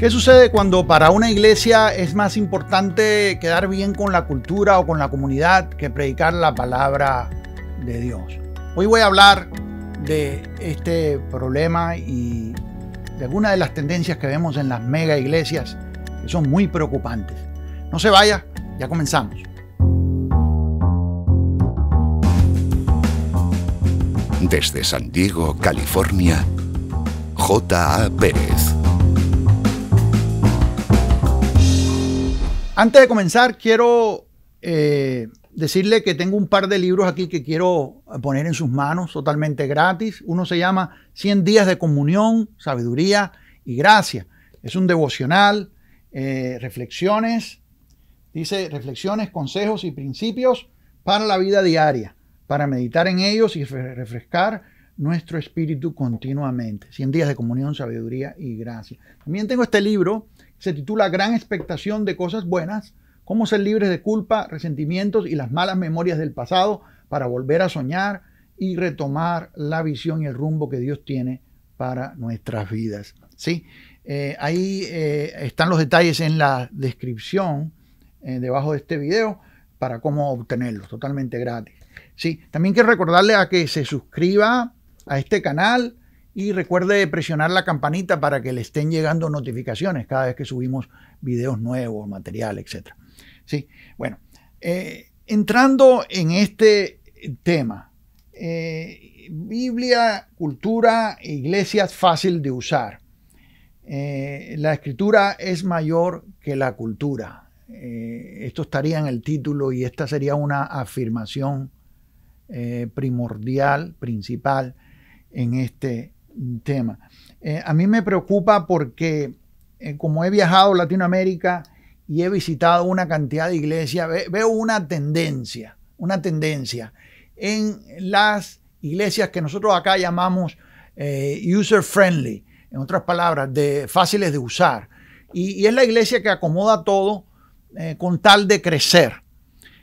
¿Qué sucede cuando para una iglesia es más importante quedar bien con la cultura o con la comunidad que predicar la palabra de Dios? Hoy voy a hablar de este problema y de algunas de las tendencias que vemos en las mega iglesias que son muy preocupantes. No se vaya, ya comenzamos. Desde San Diego, California, J.A. Pérez. Antes de comenzar, quiero eh, decirle que tengo un par de libros aquí que quiero poner en sus manos totalmente gratis. Uno se llama 100 días de comunión, sabiduría y gracia. Es un devocional, eh, reflexiones, dice reflexiones, consejos y principios para la vida diaria, para meditar en ellos y refrescar nuestro espíritu continuamente. 100 días de comunión, sabiduría y gracia. También tengo este libro se titula Gran expectación de cosas buenas, cómo ser libres de culpa, resentimientos y las malas memorias del pasado para volver a soñar y retomar la visión y el rumbo que Dios tiene para nuestras vidas. ¿Sí? Eh, ahí eh, están los detalles en la descripción eh, debajo de este video para cómo obtenerlos, totalmente gratis. ¿Sí? También quiero recordarle a que se suscriba a este canal, y recuerde presionar la campanita para que le estén llegando notificaciones cada vez que subimos videos nuevos, material, etc. Sí, bueno, eh, entrando en este tema, eh, Biblia, cultura, iglesias fácil de usar. Eh, la escritura es mayor que la cultura. esto estaría en el título y esta sería una afirmación primordial, principal en este tema. Eh, a mí me preocupa porque eh, como he viajado a Latinoamérica y he visitado una cantidad de iglesias, veo una tendencia, una tendencia en las iglesias que nosotros acá llamamos eh, user friendly, en otras palabras, de fáciles de usar. Y, y es la iglesia que acomoda todo con tal de crecer,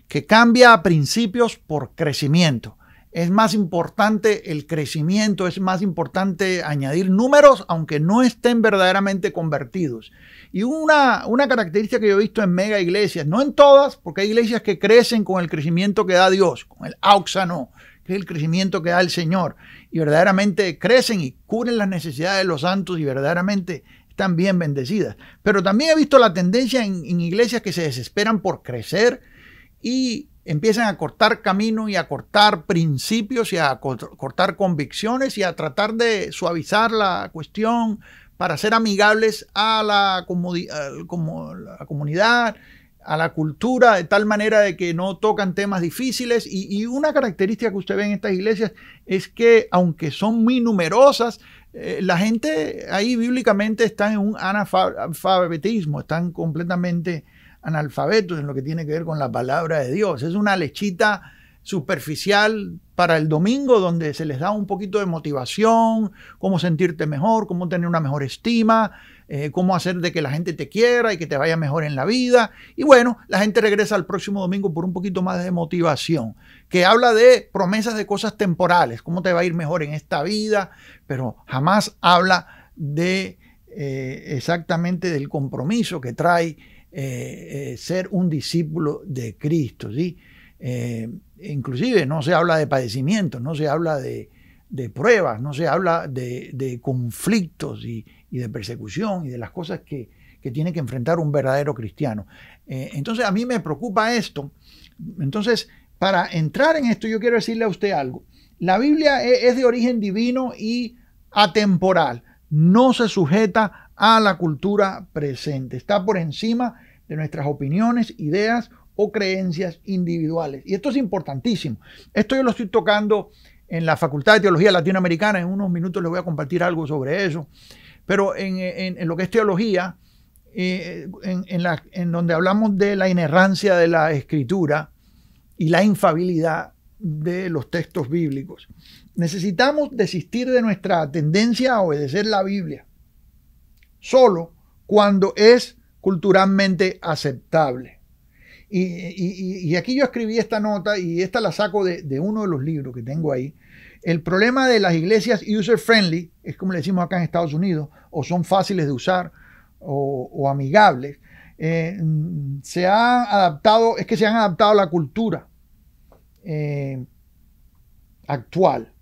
que cambia a principios por crecimiento es más importante el crecimiento, es más importante añadir números, aunque no estén verdaderamente convertidos. Y una, una característica que yo he visto en mega iglesias, no en todas, porque hay iglesias que crecen con el crecimiento que da Dios, con el auxano, que es el crecimiento que da el Señor, y verdaderamente crecen y cubren las necesidades de los santos y verdaderamente están bien bendecidas. Pero también he visto la tendencia en iglesias que se desesperan por crecer y empiezan a cortar camino y a cortar principios y a cortar convicciones y a tratar de suavizar la cuestión para ser amigables a la, la comunidad, a la cultura, de tal manera de que no tocan temas difíciles. Y, una característica que usted ve en estas iglesias es que, aunque son muy numerosas, eh, la gente ahí bíblicamente está en un analfabetismo, están completamente analfabetos en lo que tiene que ver con la palabra de Dios. Es una lechita superficial para el domingo donde se les da un poquito de motivación, cómo sentirte mejor, cómo tener una mejor estima, eh, cómo hacer de que la gente te quiera y que te vaya mejor en la vida. Y bueno, la gente regresa al próximo domingo por un poquito más de motivación, que habla de promesas de cosas temporales, cómo te va a ir mejor en esta vida, pero jamás habla de eh, exactamente del compromiso que trae eh, eh, ser un discípulo de Cristo. ¿sí? Eh, inclusive no se habla de padecimiento, no se habla de, pruebas, no se habla de, conflictos y, de persecución y de las cosas que, que tiene que enfrentar un verdadero cristiano. entonces a mí me preocupa esto. Entonces, para entrar en esto, yo quiero decirle a usted algo. La Biblia e, es de origen divino y atemporal. No se sujeta a la cultura presente. Está por encima de nuestras opiniones, ideas o creencias individuales. Y esto es importantísimo. Esto yo lo estoy tocando en la Facultad de Teología Latinoamericana. En unos minutos les voy a compartir algo sobre eso. Pero en, lo que es teología, eh, en, la, en donde hablamos de la inerrancia de la escritura y la infabilidad de los textos bíblicos. Necesitamos desistir de nuestra tendencia a obedecer la Biblia solo cuando es culturalmente aceptable. Y, aquí yo escribí esta nota y esta la saco de, uno de los libros que tengo ahí. El problema de las iglesias user-friendly, es como le decimos acá en Estados Unidos, o son fáciles de usar o, amigables, eh, se han adaptado, es que se han adaptado a la cultura eh, actual.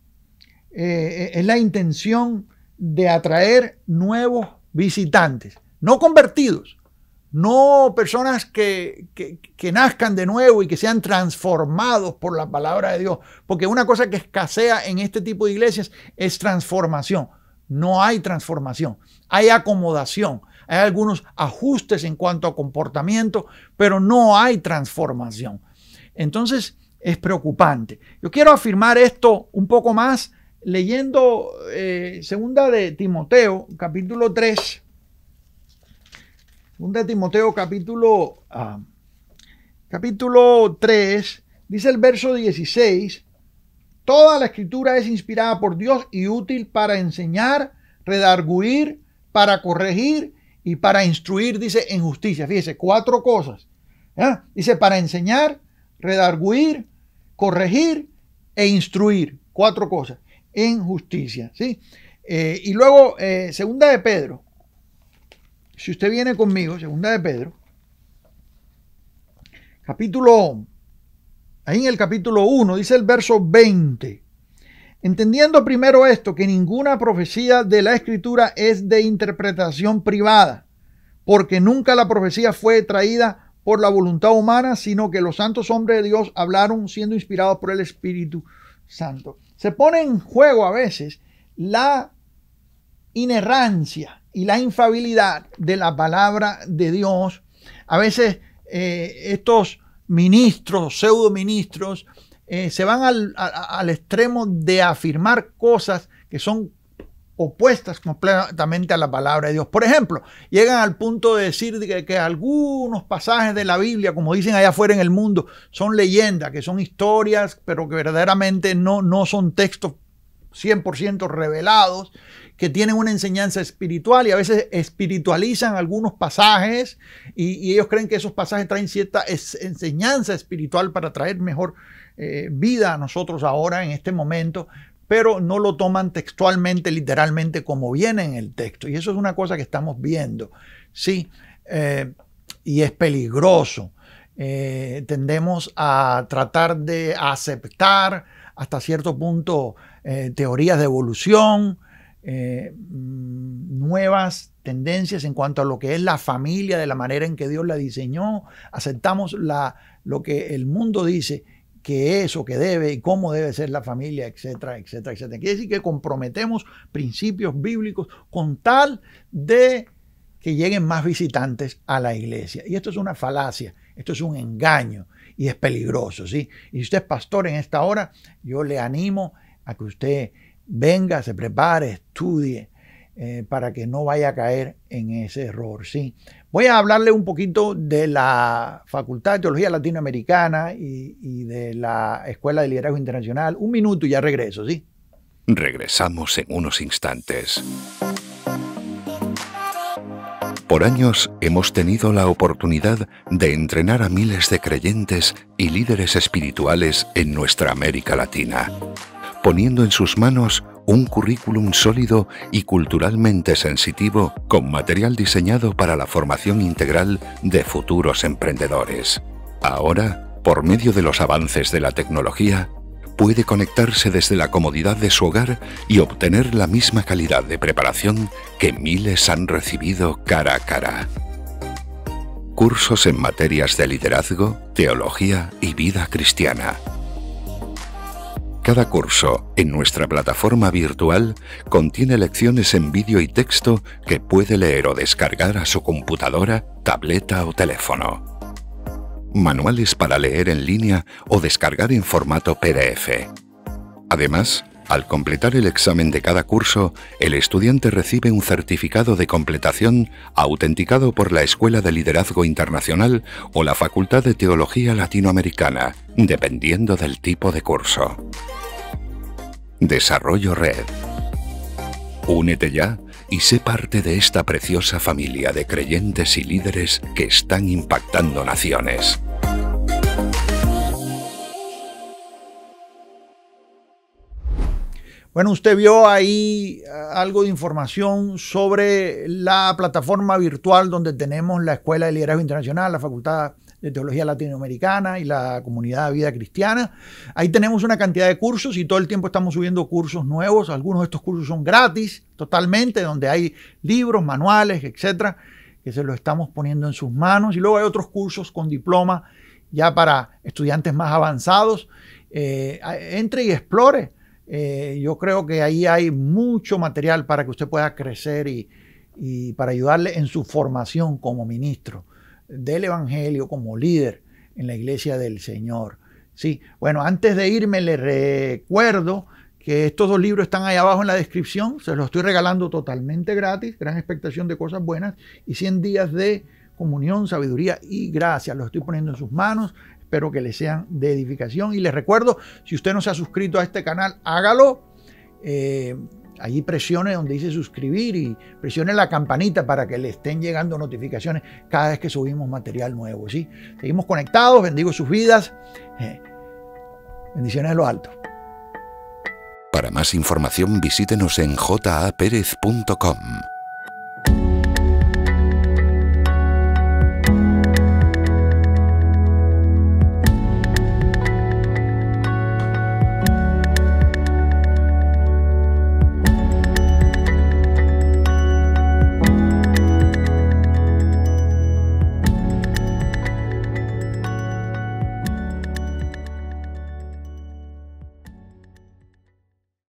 Eh, es la intención de atraer nuevos visitantes, no convertidos, no personas que, que, nazcan de nuevo y que sean transformados por la palabra de Dios. Porque una cosa que escasea en este tipo de iglesias es transformación. No hay transformación, hay acomodación, hay algunos ajustes en cuanto a comportamiento, pero no hay transformación. Entonces es preocupante. Yo quiero afirmar esto un poco más leyendo eh, segunda de Timoteo, capítulo 3 Segunda de Timoteo capítulo, ah, capítulo 3, dice el verso 16, toda la escritura es inspirada por Dios y útil para enseñar, redarguir, para corregir y para instruir, dice, en justicia. Fíjese, cuatro cosas. ¿eh? Dice, para enseñar, redarguir, corregir e instruir. Cuatro cosas. En justicia, ¿sí? Eh, y luego, eh, segunda de Pedro, si usted viene conmigo, segunda de Pedro, capítulo, ahí en el capítulo 1, dice el verso 20. Entendiendo primero esto, que ninguna profecía de la escritura es de interpretación privada, porque nunca la profecía fue traída por la voluntad humana, sino que los santos hombres de Dios hablaron siendo inspirados por el Espíritu Santo. Se pone en juego a veces la inerrancia, y la infabilidad de la palabra de Dios. A veces eh, estos ministros, pseudo ministros, eh, se van al, extremo de afirmar cosas que son opuestas completamente a la palabra de Dios. Por ejemplo, llegan al punto de decir que, algunos pasajes de la Biblia, como dicen allá afuera en el mundo, son leyendas, que son historias, pero que verdaderamente no, no son textos 100% revelados, que tienen una enseñanza espiritual y a veces espiritualizan algunos pasajes y, ellos creen que esos pasajes traen cierta enseñanza espiritual para traer mejor eh, vida a nosotros ahora en este momento, pero no lo toman textualmente, literalmente como viene en el texto. Y eso es una cosa que estamos viendo, ¿sí? Eh, y es peligroso. Eh, tendemos a tratar de aceptar hasta cierto punto eh, teorías de evolución, eh, mm, nuevas tendencias en cuanto a lo que es la familia, de la manera en que Dios la diseñó, aceptamos la, lo que el mundo dice que es o que debe y cómo debe ser la familia, etcétera, etcétera, etcétera. Quiere decir que comprometemos principios bíblicos con tal de que lleguen más visitantes a la iglesia. Y esto es una falacia, esto es un engaño y es peligroso, ¿sí? Y si usted es pastor en esta hora, yo le animo a que usted venga, se prepare, estudie, eh, para que no vaya a caer en ese error, ¿sí? Voy a hablarle un poquito de la Facultad de Teología Latinoamericana y, y de la Escuela de Liderazgo Internacional. Un minuto y ya regreso, ¿sí? Regresamos en unos instantes. Por años hemos tenido la oportunidad de entrenar a miles de creyentes y líderes espirituales en nuestra América Latina, poniendo en sus manos un currículum sólido y culturalmente sensitivo con material diseñado para la formación integral de futuros emprendedores. Ahora, por medio de los avances de la tecnología, puede conectarse desde la comodidad de su hogar y obtener la misma calidad de preparación que miles han recibido cara a cara. Cursos en materias de liderazgo, teología y vida cristiana. Cada curso en nuestra plataforma virtual contiene lecciones en vídeo y texto que puede leer o descargar a su computadora, tableta o teléfono manuales para leer en línea o descargar en formato PDF. Además, al completar el examen de cada curso, el estudiante recibe un certificado de completación autenticado por la Escuela de Liderazgo Internacional o la Facultad de Teología Latinoamericana, dependiendo del tipo de curso. Desarrollo Red. Únete ya y sé parte de esta preciosa familia de creyentes y líderes que están impactando naciones. Bueno, usted vio ahí ah, algo de información sobre la plataforma virtual donde tenemos la Escuela de Liderazgo Internacional, la Facultad de Teología Latinoamericana y la Comunidad de Vida Cristiana. Ahí tenemos una cantidad de cursos y todo el tiempo estamos subiendo cursos nuevos. Algunos de estos cursos son gratis totalmente, donde hay libros, manuales, etcétera, que se lo estamos poniendo en sus manos. Y luego hay otros cursos con diploma ya para estudiantes más avanzados. Eh, entre y explore. Eh, yo creo que ahí hay mucho material para que usted pueda crecer y, y para ayudarle en su formación como ministro del Evangelio, como líder en la iglesia del Señor. Sí, bueno, antes de irme le recuerdo que estos dos libros están ahí abajo en la descripción, se los estoy regalando totalmente gratis, gran expectación de cosas buenas y 100 días de comunión, sabiduría y gracia. Los estoy poniendo en sus manos, espero que les sean de edificación y les recuerdo, si usted no se ha suscrito a este canal, hágalo. Eh, allí presione donde dice suscribir y presione la campanita para que le estén llegando notificaciones cada vez que subimos material nuevo. ¿sí? Seguimos conectados, bendigo sus vidas. Eh, bendiciones de lo alto. Para más información visítenos en japerez.com.